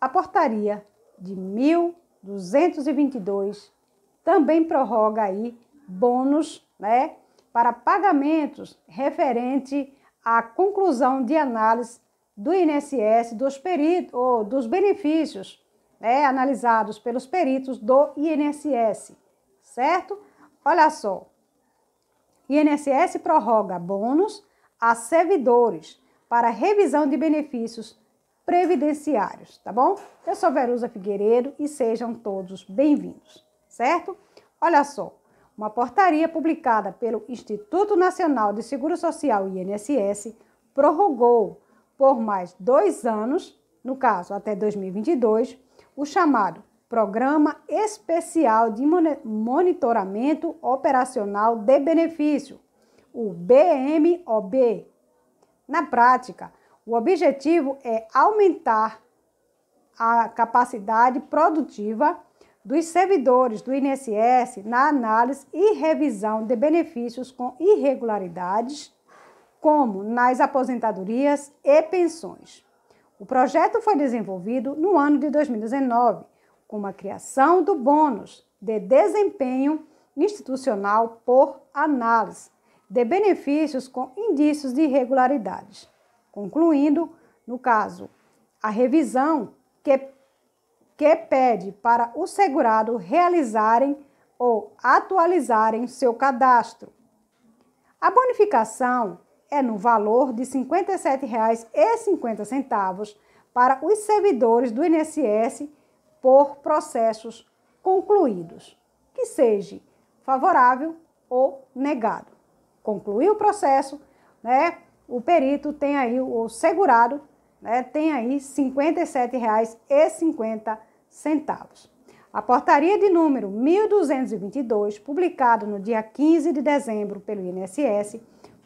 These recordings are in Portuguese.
A portaria de 1222 também prorroga aí bônus, né, para pagamentos referente à conclusão de análise do INSS dos peritos ou dos benefícios, né, analisados pelos peritos do INSS certo? Olha só. INSS prorroga bônus a servidores para revisão de benefícios previdenciários, tá bom? Eu sou Verusa Figueiredo e sejam todos bem-vindos, certo? Olha só, uma portaria publicada pelo Instituto Nacional de Seguro Social INSS prorrogou por mais dois anos, no caso até 2022, o chamado Programa Especial de Monitoramento Operacional de Benefício, o BMOB. Na prática, o objetivo é aumentar a capacidade produtiva dos servidores do INSS na análise e revisão de benefícios com irregularidades, como nas aposentadorias e pensões. O projeto foi desenvolvido no ano de 2019 como a criação do bônus de desempenho institucional por análise de benefícios com indícios de irregularidades, concluindo, no caso, a revisão que, que pede para o segurado realizarem ou atualizarem seu cadastro. A bonificação é no valor de R$ 57,50 para os servidores do INSS por processos concluídos, que seja favorável ou negado. Concluiu o processo, né? O perito tem aí, o segurado, né, tem aí R$ 57,50. A portaria de número 1222, publicada no dia 15 de dezembro pelo INSS,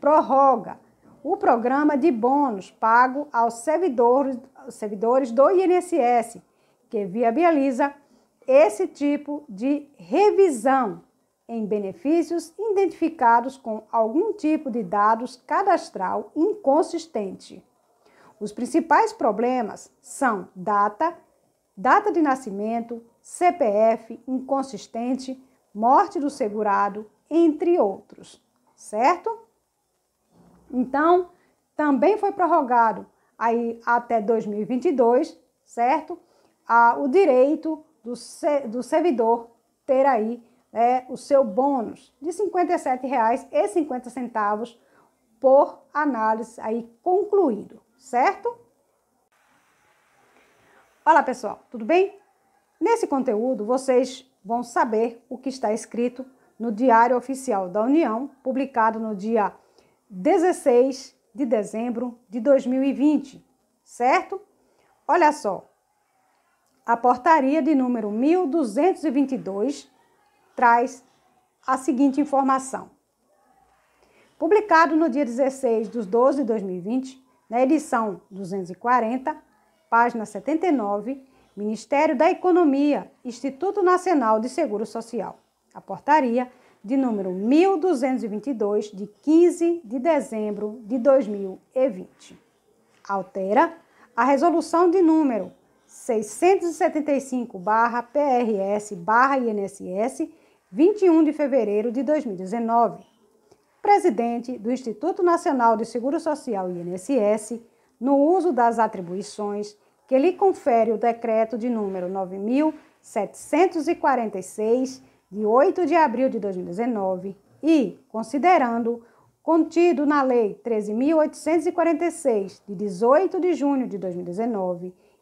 prorroga o programa de bônus pago aos servidores, servidores do INSS que viabiliza esse tipo de revisão em benefícios identificados com algum tipo de dados cadastral inconsistente. Os principais problemas são data, data de nascimento, CPF inconsistente, morte do segurado, entre outros, certo? Então, também foi prorrogado aí até 2022, certo? a, o direito do, se, do servidor ter aí é o seu bônus de R$ 57,50 por análise aí concluído, certo? Olá pessoal, tudo bem? Nesse conteúdo vocês vão saber o que está escrito no Diário Oficial da União, publicado no dia 16 de dezembro de 2020, certo? Olha só, a portaria de número 1222 traz a seguinte informação. Publicado no dia 16 de 12 de 2020, na edição 240, página 79, Ministério da Economia, Instituto Nacional de Seguro Social. A portaria de número 1222, de 15 de dezembro de 2020. Altera a resolução de número 675-PRS-INSS, 21 de fevereiro de 2019. Presidente do Instituto Nacional de Seguro Social INSS, no uso das atribuições que lhe confere o decreto de número 9746 de 8 de abril de 2019 e, considerando contido na lei 13846 de 18 de junho de 2019,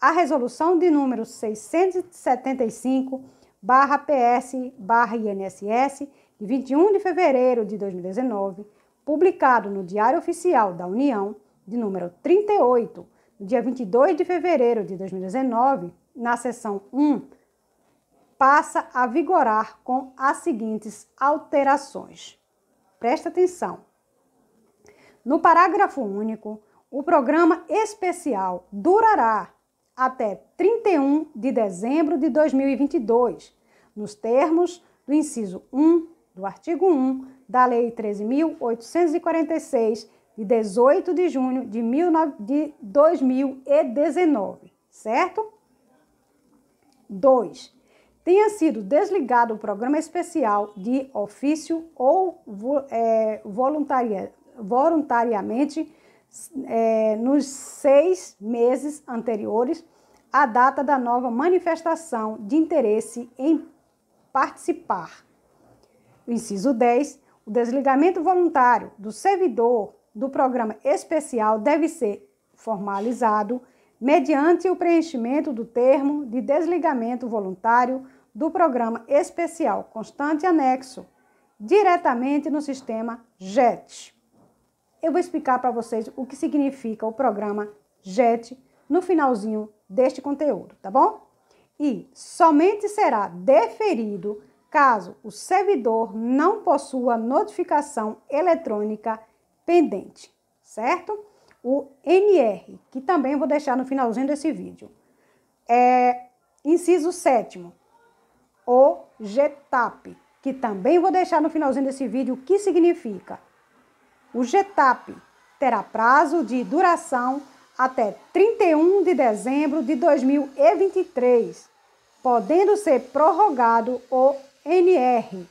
a resolução de número 675 PS INSS de 21 de fevereiro de 2019, publicado no Diário Oficial da União, de número 38, no dia 22 de fevereiro de 2019, na seção 1, passa a vigorar com as seguintes alterações. Presta atenção. No parágrafo único, o programa especial durará até 31 de dezembro de 2022, nos termos do inciso 1 do artigo 1 da Lei 13.846, de 18 de junho de 2019, certo? 2. Tenha sido desligado o programa especial de ofício ou é, eh, voluntaria, voluntariamente é, nos seis meses anteriores à data da nova manifestação de interesse em participar. Inciso 10. O desligamento voluntário do servidor do programa especial deve ser formalizado mediante o preenchimento do termo de desligamento voluntário do programa especial constante anexo diretamente no sistema JET eu vou explicar para vocês o que significa o programa JET no finalzinho deste conteúdo, tá bom? E somente será deferido caso o servidor não possua notificação eletrônica pendente, certo? O NR, que também vou deixar no finalzinho desse vídeo. É, inciso 7 o GETAP, que também vou deixar no finalzinho desse vídeo o que significa. O GETAP terá prazo de duração até 31 de dezembro de 2023, podendo ser prorrogado o NR.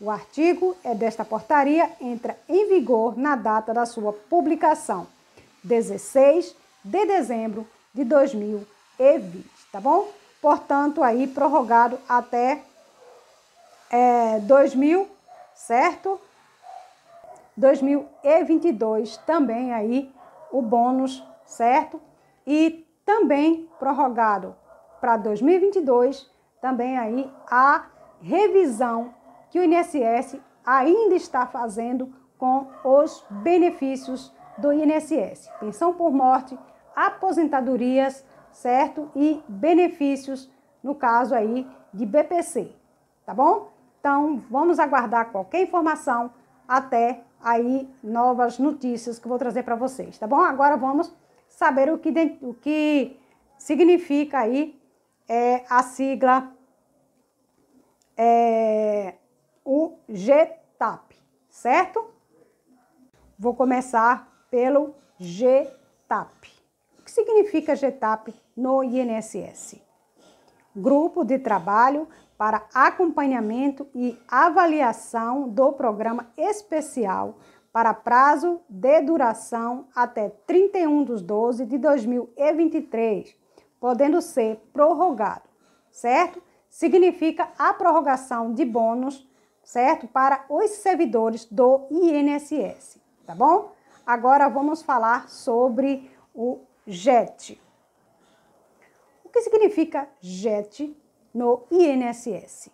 O artigo é desta portaria entra em vigor na data da sua publicação, 16 de dezembro de 2020, tá bom? Portanto, aí prorrogado até é, eh, 2000, certo? 2022 também aí o bônus, certo? E também prorrogado para 2022 também aí a revisão que o INSS ainda está fazendo com os benefícios do INSS. Pensão por morte, aposentadorias, certo? E benefícios, no caso aí, de BPC, tá bom? Então, vamos aguardar qualquer informação. Até aí novas notícias que vou trazer para vocês, tá bom? Agora vamos saber o que, o que significa aí é, a sigla é, o GTAP, certo? Vou começar pelo GTAP. O que significa GTAP no INSS? grupo de trabalho para acompanhamento e avaliação do programa especial para prazo de duração até 31 de 12 de 2023, podendo ser prorrogado, certo? Significa a prorrogação de bônus, certo? Para os servidores do INSS, tá bom? Agora vamos falar sobre o JET o que significa JET no INSS.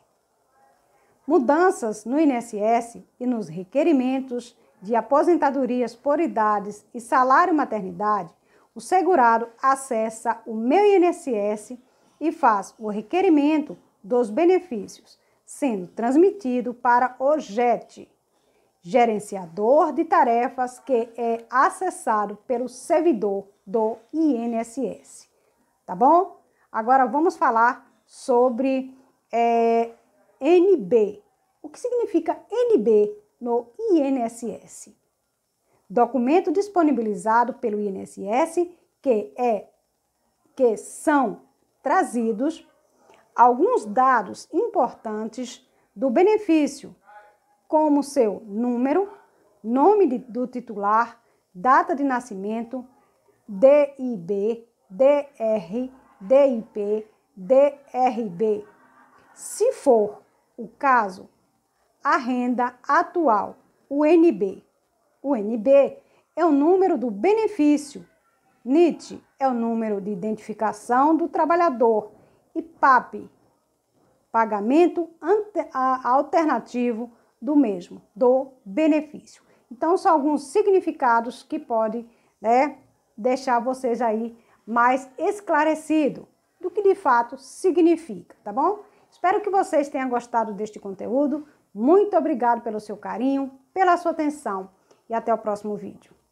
Mudanças no INSS e nos requerimentos de aposentadorias por idades e salário maternidade, o segurado acessa o Meu INSS e faz o requerimento dos benefícios, sendo transmitido para o JET, Gerenciador de Tarefas, que é acessado pelo servidor do INSS. Tá bom? Agora vamos falar sobre é, NB. O que significa NB no INSS? Documento disponibilizado pelo INSS que é que são trazidos alguns dados importantes do benefício, como seu número, nome de, do titular, data de nascimento, DIB, DR, DIP, DRB. Se for o caso, a renda atual, o NB. O NB é o número do benefício. NIT é o número de identificação do trabalhador e PAP, pagamento alternativo do mesmo, do benefício. Então, são alguns significados que podem né, deixar vocês aí mais esclarecido do que de fato significa, tá bom? Espero que vocês tenham gostado deste conteúdo. Muito obrigado pelo seu carinho, pela sua atenção e até o próximo vídeo.